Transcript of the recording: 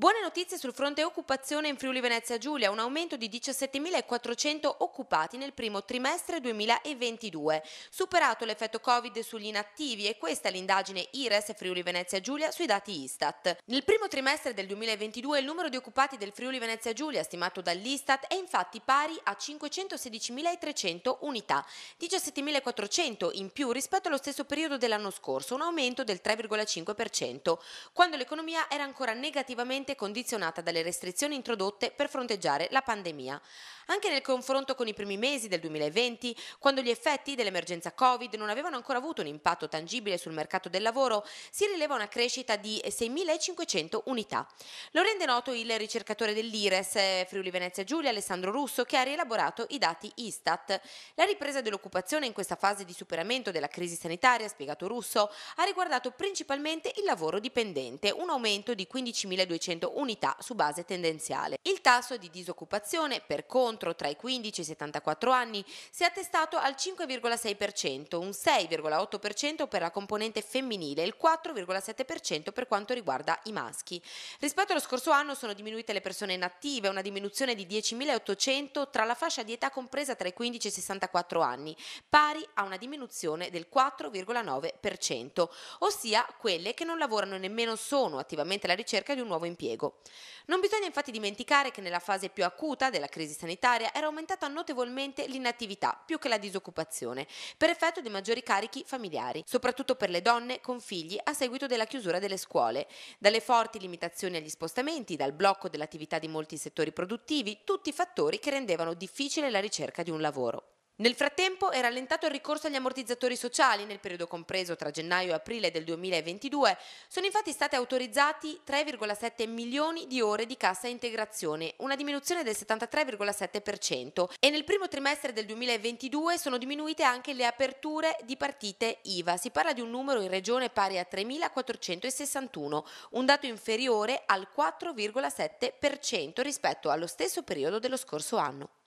Buone notizie sul fronte occupazione in Friuli Venezia Giulia, un aumento di 17.400 occupati nel primo trimestre 2022, superato l'effetto Covid sugli inattivi e questa è l'indagine IRES Friuli Venezia Giulia sui dati Istat. Nel primo trimestre del 2022 il numero di occupati del Friuli Venezia Giulia stimato dall'Istat è infatti pari a 516.300 unità, 17.400 in più rispetto allo stesso periodo dell'anno scorso, un aumento del 3,5%, quando l'economia era ancora negativamente fortemente condizionata dalle restrizioni introdotte per fronteggiare la pandemia. Anche nel confronto con i primi mesi del 2020, quando gli effetti dell'emergenza Covid non avevano ancora avuto un impatto tangibile sul mercato del lavoro, si rileva una crescita di 6.500 unità. Lo rende noto il ricercatore dell'IRES eh, Friuli Venezia Giulia, Alessandro Russo, che ha rielaborato i dati Istat. La ripresa dell'occupazione in questa fase di superamento della crisi sanitaria, spiegato Russo, ha riguardato principalmente il lavoro dipendente, un aumento di 15.200 1.500 unità su base tendenziale. Il tasso di disoccupazione, per contro, tra i 15 e i 74 anni si è attestato al 5,6%, un 6,8% per la componente femminile e il 4,7% per quanto riguarda i maschi. Rispetto allo scorso anno sono diminuite le persone inattive, una diminuzione di 10.800 tra la fascia di età compresa tra i 15 e i 64 anni, pari a una diminuzione del 4,9%, ossia quelle che non lavorano nemmeno sono attivamente alla ricerca di un nuovo impianto impiego. Non bisogna infatti dimenticare che nella fase più acuta della crisi sanitaria era aumentata notevolmente l'inattività più che la disoccupazione, per effetto di maggiori carichi familiari, soprattutto per le donne con figli a seguito della chiusura delle scuole, dalle forti limitazioni agli spostamenti, dal blocco dell'attività di molti settori produttivi, tutti fattori che rendevano difficile la ricerca di un lavoro. Nel frattempo è rallentato il ricorso agli ammortizzatori sociali nel periodo compreso tra gennaio e aprile del 2022. Sono infatti state autorizzati 3,7 milioni di ore di cassa integrazione, una diminuzione del 73,7% e nel primo trimestre del 2022 sono diminuite anche le aperture di partite IVA. Si parla di un numero in regione pari a 3.461, un dato inferiore al 4,7% rispetto allo stesso periodo dello scorso anno.